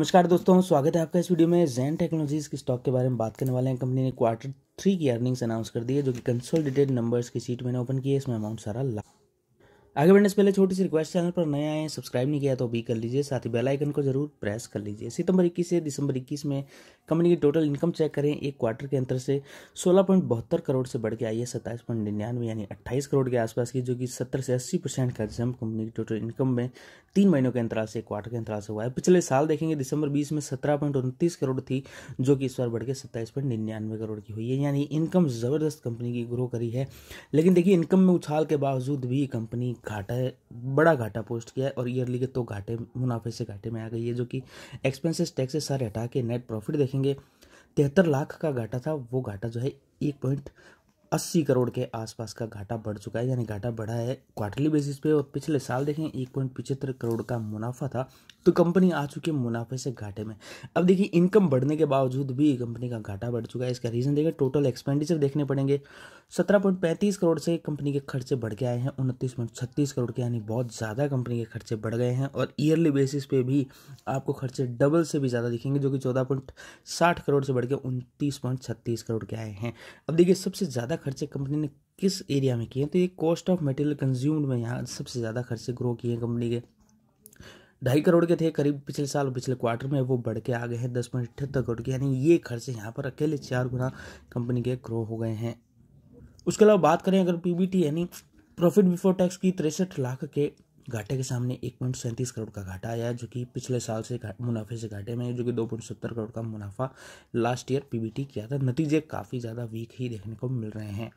नमस्कार दोस्तों स्वागत है आपका इस वीडियो में जैन टेक्नोलॉजीज़ के स्टॉक के बारे में बात करने वाले हैं कंपनी ने क्वार्टर थ्री की अर्निंग्स अनाउंस कर दी है जो कि कंसोलिडेटेड नंबर्स की सीट मैंने ओपन की है इसमें अमाउंट सारा लाख आगे बढ़ने से पहले छोटी सी रिक्वेस्ट चैनल पर नए आए सब्सक्राइब नहीं किया तो भी कर लीजिए साथ ही बेल आइकन को जरूर प्रेस कर लीजिए सितंबर 21 से दिसंबर 21 में कंपनी की टोटल इनकम चेक करें एक क्वार्टर के अंतर से सोलह पॉइंट बहत्तर करोड़ से बढ़ के आई है सत्ताईस पॉइंट निन्यानवे यानी अट्ठाईस करोड़ के आसपास की जो कि सत्तर से अस्सी परसेंट का जम्प कंपनी की टोटल इनकम में तीन महीनों के अंतराल से क्वार्टर के अंतराल से हुआ है पिछले साल देखेंगे दिसंबर बीस में सत्रह पॉइंट उनतीस करोड़ थी जो कि इस बार बढ़ के सत्ताईस पॉइंट निन्यानवे करोड़ की हुई है यानी इनकम ज़बरदस्त कंपनी की ग्रो करी है लेकिन देखिए इनकम में उछाल के बावजूद भी कंपनी घाटा बड़ा घाटा पोस्ट किया है और ईयरली के तो घाटे मुनाफे से घाटे में आ गई है जो कि एक्सपेंसेस टैक्सेस सारे हटा के नेट प्रॉफिट देखेंगे तिहत्तर लाख का घाटा था वो घाटा जो है एक पॉइंट अस्सी करोड़ के आसपास का घाटा बढ़ चुका है यानी घाटा बढ़ा है क्वार्टरली बेसिस पे और पिछले साल देखें एक पॉइंट पिछहत्तर करोड़ का मुनाफा था तो कंपनी आ चुकी है मुनाफे से घाटे में अब देखिए इनकम बढ़ने के बावजूद भी कंपनी का घाटा बढ़ चुका है इसका रीज़न देखिए टोटल एक्सपेंडिचर देखने पड़ेंगे सत्रह पॉइंट पैंतीस करोड़ से कंपनी के खर्चे बढ़ के आए हैं उनतीस पॉइंट छत्तीस करोड़ के यानी बहुत ज़्यादा कंपनी के खर्चे बढ़ गए हैं और ईयरली बेसिस पे भी आपको खर्चे डबल से भी ज़्यादा दिखेंगे जो कि चौदह पॉइंट साठ करोड़ से बढ़ के उनतीस पॉइंट छत्तीस करोड़ के आए हैं अब देखिए सबसे ज़्यादा खर्चे कंपनी ने किस एरिया में किए तो ये कॉस्ट ऑफ मटेरियल कंज्यूम्ड में यहाँ सबसे ज़्यादा खर्चे ग्रो किए हैं कंपनी के ढाई करोड़ के थे करीब पिछले साल पिछले क्वार्टर में वो बढ़ के आ गए हैं दस पॉइंट अठहत्तर करोड़ के यानी ये खर्चे यहाँ पर अकेले चार गुना कंपनी के ग्रो हो गए हैं उसके अलावा बात करें अगर पीबीटी यानी प्रॉफिट बिफोर टैक्स की तिरसठ लाख के घाटे के सामने एक पॉइंट सैंतीस करोड़ का घाटा आया जो कि पिछले साल से मुनाफे से घाटे में जो कि दो पॉइंट सत्तर करोड़ का मुनाफा लास्ट ईयर पीबीटी किया था नतीजे काफ़ी ज़्यादा वीक ही देखने को मिल रहे हैं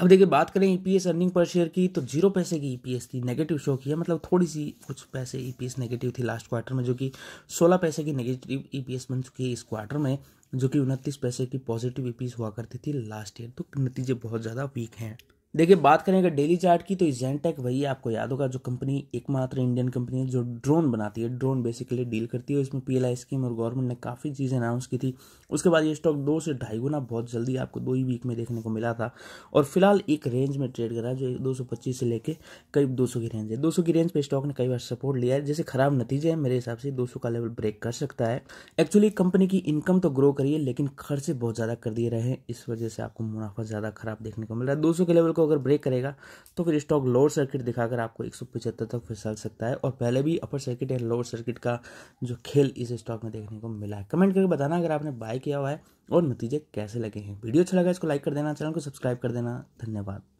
अब देखिए बात करें ईपीएस अर्निंग पर शेयर की तो जीरो पैसे की ईपीएस e थी नेगेटिव शो किया है मतलब थोड़ी सी कुछ पैसे ईपीएस e नेगेटिव थी लास्ट क्वार्टर में जो कि सोलह पैसे की नेगेटिव ईपीएस e बन चुकी है इस क्वार्टर में जो कि उनतीस पैसे की पॉजिटिव ईपीएस हुआ करती थी लास्ट ईयर तो नतीजे बहुत ज़्यादा वीक हैं देखिए बात करें अगर डेली चार्ट की तो जेंटेक वही आपको याद होगा जो कंपनी एकमात्र इंडियन कंपनी है जो ड्रोन बनाती है ड्रोन बेसिकली डील करती है इसमें पीएलआई स्कीम और गवर्नमेंट ने काफ़ी चीज़ें अनाउंस की थी उसके बाद ये स्टॉक दो से ढाई गुना बहुत जल्दी आपको दो ही वीक में देखने को मिला था और फिलहाल एक रेंज में ट्रेड करा जो दो से लेकर करीब दो की रेंज है दो की रेंज पर स्टॉक ने कई बार सपोर्ट लिया है जैसे खराब नतीजे है मेरे हिसाब से दो का लेवल ब्रेक कर सकता है एक्चुअली कंपनी की इनकम तो ग्रो करी है लेकिन खर्चे बहुत ज़्यादा कर दिए रहे हैं इस वजह से आपको मुनाफा ज़्यादा खराब देखने को मिल रहा है दो के लेवल को अगर ब्रेक करेगा तो फिर स्टॉक लोअर सर्किट दिखाकर आपको एक तक फिसल सकता है और पहले भी अपर सर्किट या लोअर सर्किट का जो खेल इस स्टॉक में देखने को मिला है कमेंट करके बताना अगर आपने बाय किया हुआ है और नतीजे कैसे लगे हैं वीडियो अच्छा लगा इसको लाइक कर देना चैनल को सब्सक्राइब कर देना धन्यवाद